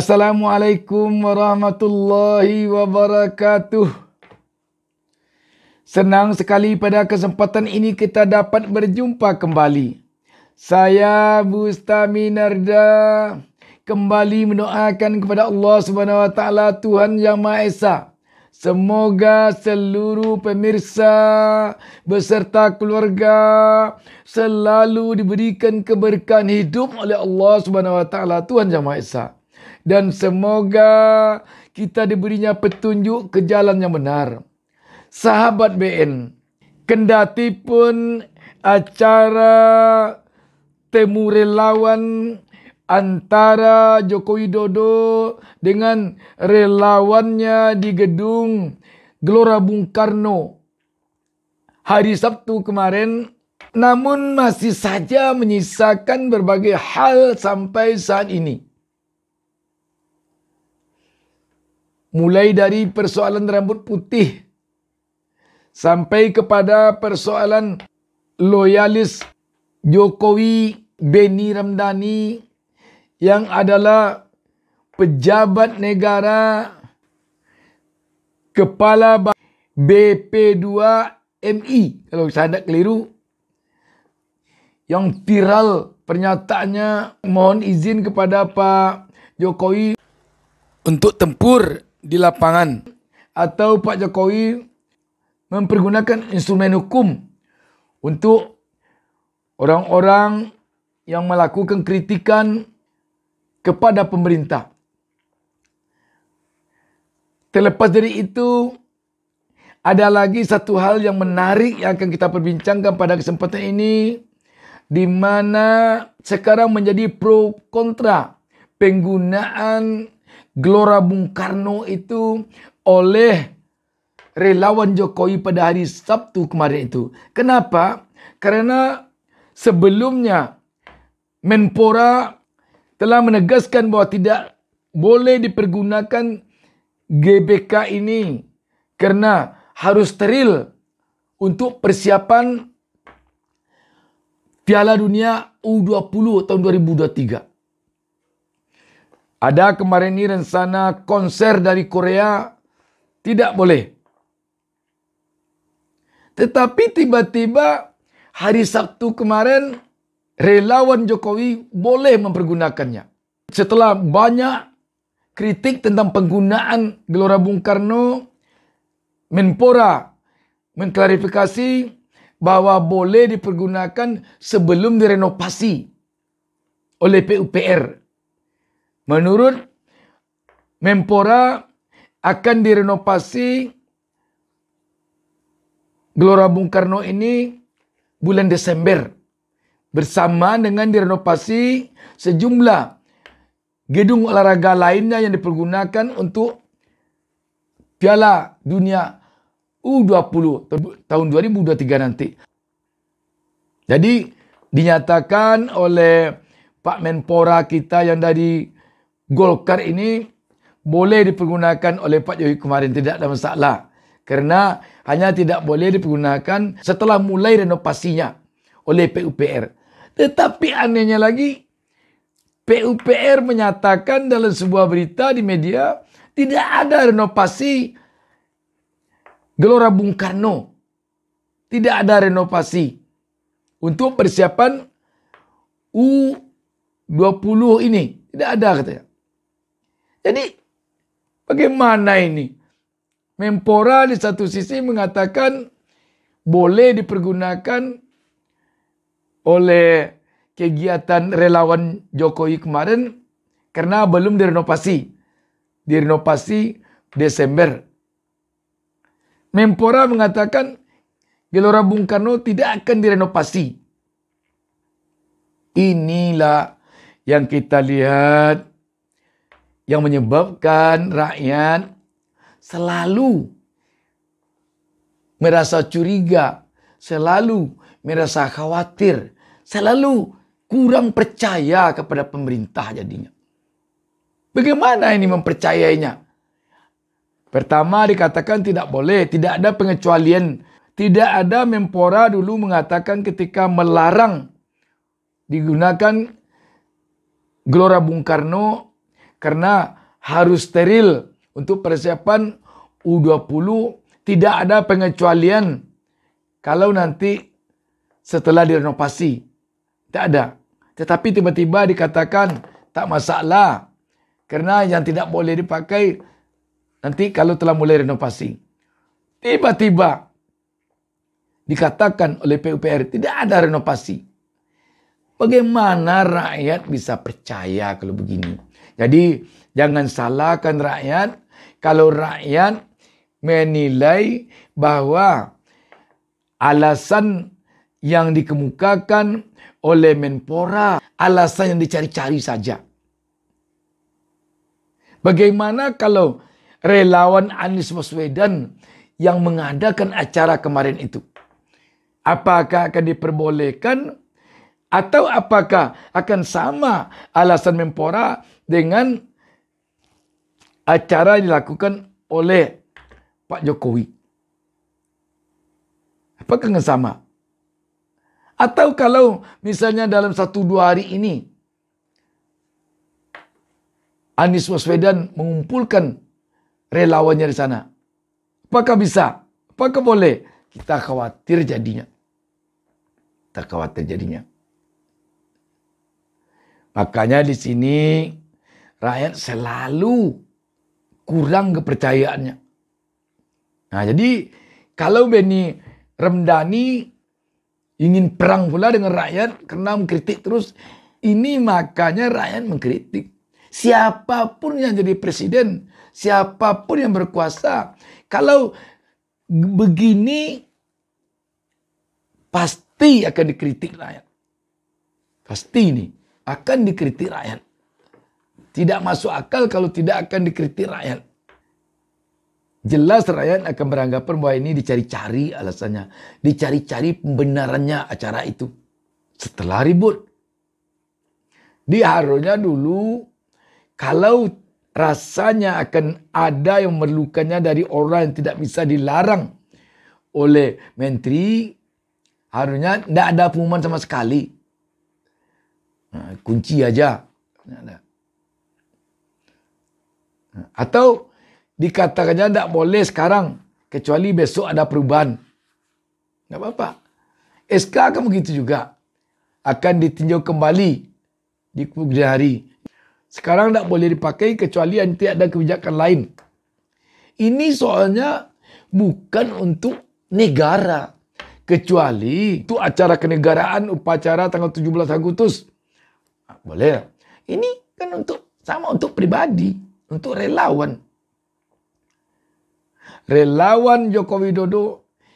Assalamualaikum warahmatullahi wabarakatuh. Senang sekali pada kesempatan ini kita dapat berjumpa kembali. Saya Bustami Narda kembali mendoakan kepada Allah Subhanahu wa taala Tuhan Yang Maha Esa. Semoga seluruh pemirsa beserta keluarga selalu diberikan keberkahan hidup oleh Allah Subhanahu wa taala Tuhan Yang Maha Esa. dan semoga kita diberinya petunjuk ke jalan yang benar. Sahabat BN, kendati pun acara temu relawan antara Joko Widodo dengan relawannya di gedung Gelora Bung Karno hari Sabtu kemarin namun masih saja menyisakan berbagai hal sampai saat ini. mulai dari persoalan rambut putih sampai kepada persoalan loyalis Jokowi Beni Ramdhani yang adalah pejabat negara kepala BP2 MI kalau saya tidak keliru yang viral pernyataannya mohon izin kepada Pak Jokowi untuk tempur di lapangan atau Pak Jokowi mempergunakan instrumen hukum untuk orang-orang yang melakukan kritikan kepada pemerintah. Terlepas dari itu, ada lagi satu hal yang menarik yang akan kita perbincangkan pada kesempatan ini, di mana sekarang menjadi pro kontra penggunaan Gelora Bung Karno itu oleh relawan Jokowi pada hari Sabtu kemarin itu. Kenapa? Karena sebelumnya Menpora telah menegaskan bahwa tidak boleh dipergunakan GBK ini karena harus steril untuk persiapan Piala Dunia U20 tahun 2023. Ada kemarin ini rencana konser dari Korea, tidak boleh. Tetapi tiba-tiba hari Sabtu kemarin relawan Jokowi boleh mempergunakannya. Setelah banyak kritik tentang penggunaan Gelora Bung Karno, Menpora mengklarifikasi bahwa boleh dipergunakan sebelum direnovasi oleh PUPR. Menurut Mempora akan direnovasi Gelora Bung Karno ini bulan Desember bersama dengan direnovasi sejumlah gedung olahraga lainnya yang dipergunakan untuk Piala Dunia U20 tahun 2023 nanti. Jadi dinyatakan oleh Pak Menpora kita yang dari Golkar ini boleh dipergunakan oleh Pak Jokowi kemarin tidak ada masalah. Karena hanya tidak boleh dipergunakan setelah mulai renovasinya oleh PUPR. Tetapi anehnya lagi, PUPR menyatakan dalam sebuah berita di media tidak ada renovasi Gelora Bung Karno. Tidak ada renovasi untuk persiapan U20 ini. Tidak ada katanya. Jadi bagaimana ini? Menpora di satu sisi mengatakan boleh dipergunakan oleh kegiatan relawan Jokowi kemarin karena belum direnovasi. Direnovasi Desember. Menpora mengatakan Gelora Bung Karno tidak akan direnovasi. Inilah yang kita lihat yang menyebabkan rakyat selalu merasa curiga, selalu merasa khawatir, selalu kurang percaya kepada pemerintah jadinya. Bagaimana ini mempercayainya? Pertama dikatakan tidak boleh, tidak ada pengecualian. Tidak ada mempora dulu mengatakan ketika melarang digunakan Gelora Bung Karno karena harus steril untuk persiapan U20 tidak ada pengecualian kalau nanti setelah direnovasi. Tidak ada. Tetapi tiba-tiba dikatakan tak masalah. Karena yang tidak boleh dipakai nanti kalau telah mulai renovasi. Tiba-tiba dikatakan oleh PUPR tidak ada renovasi. Bagaimana rakyat bisa percaya kalau begini? Jadi jangan salahkan rakyat kalau rakyat menilai bahwa alasan yang dikemukakan oleh Menpora alasan yang dicari-cari saja. Bagaimana kalau relawan Anies Baswedan yang mengadakan acara kemarin itu? Apakah akan diperbolehkan atau apakah akan sama alasan Menpora dengan acara yang dilakukan oleh Pak Jokowi. Apakah yang sama? Atau kalau misalnya dalam satu dua hari ini Anies Waswedan mengumpulkan relawannya di sana. Apakah bisa? Apakah boleh? Kita khawatir jadinya. Kita khawatir jadinya. Makanya di sini rakyat selalu kurang kepercayaannya. Nah, jadi kalau Beni Remdani ingin perang pula dengan rakyat karena mengkritik terus, ini makanya rakyat mengkritik. Siapapun yang jadi presiden, siapapun yang berkuasa, kalau begini pasti akan dikritik rakyat. Pasti ini akan dikritik rakyat. Tidak masuk akal kalau tidak akan dikritik rakyat. Jelas rakyat akan beranggapan bahwa ini dicari-cari alasannya. Dicari-cari pembenarannya acara itu. Setelah ribut. Diharusnya dulu kalau rasanya akan ada yang memerlukannya dari orang yang tidak bisa dilarang oleh menteri harusnya tidak ada pengumuman sama sekali. Nah, kunci aja. Tidak ada. Atau dikatakannya tidak boleh sekarang kecuali besok ada perubahan. Tidak apa-apa. SK akan begitu juga. Akan ditinjau kembali di kemudian hari. Sekarang tidak boleh dipakai kecuali nanti ada kebijakan lain. Ini soalnya bukan untuk negara. Kecuali itu acara kenegaraan upacara tanggal 17 Agustus. Boleh. Ini kan untuk sama untuk pribadi untuk relawan. Relawan Joko Widodo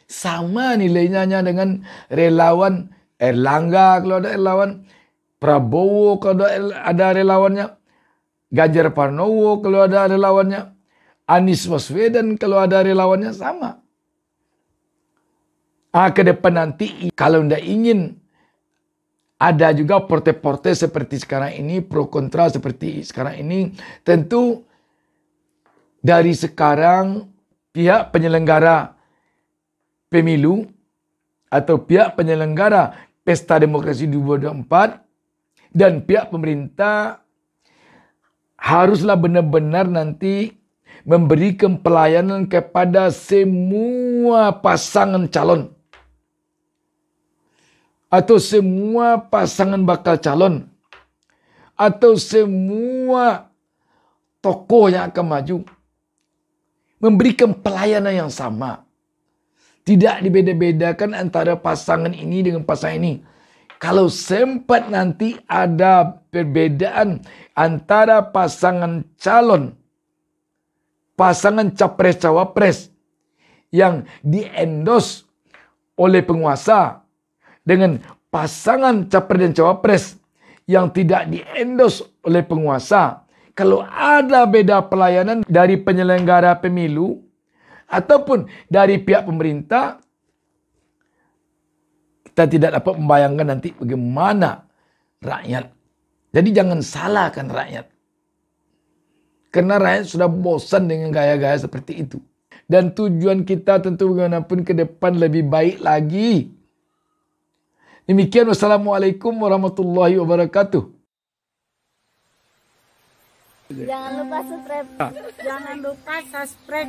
sama nilainya dengan relawan Erlangga kalau ada relawan Prabowo kalau ada relawannya Ganjar Pranowo kalau ada relawannya Anies Baswedan kalau ada relawannya sama ah ke depan nanti kalau anda ingin ada juga porte-porte seperti sekarang ini, pro kontra seperti sekarang ini. Tentu dari sekarang pihak penyelenggara pemilu atau pihak penyelenggara pesta demokrasi 2024 dan pihak pemerintah haruslah benar-benar nanti memberikan pelayanan kepada semua pasangan calon atau semua pasangan bakal calon atau semua tokoh yang akan maju memberikan pelayanan yang sama. Tidak dibeda-bedakan antara pasangan ini dengan pasangan ini. Kalau sempat nanti ada perbedaan antara pasangan calon, pasangan capres-cawapres yang diendos oleh penguasa dengan pasangan capres dan cawapres yang tidak diendos oleh penguasa, kalau ada beda pelayanan dari penyelenggara pemilu ataupun dari pihak pemerintah, kita tidak dapat membayangkan nanti bagaimana rakyat. Jadi jangan salahkan rakyat. Karena rakyat sudah bosan dengan gaya-gaya seperti itu. Dan tujuan kita tentu bagaimanapun ke depan lebih baik lagi Demikian wassalamualaikum warahmatullahi wabarakatuh. Jangan lupa subscribe. Jangan lupa subscribe.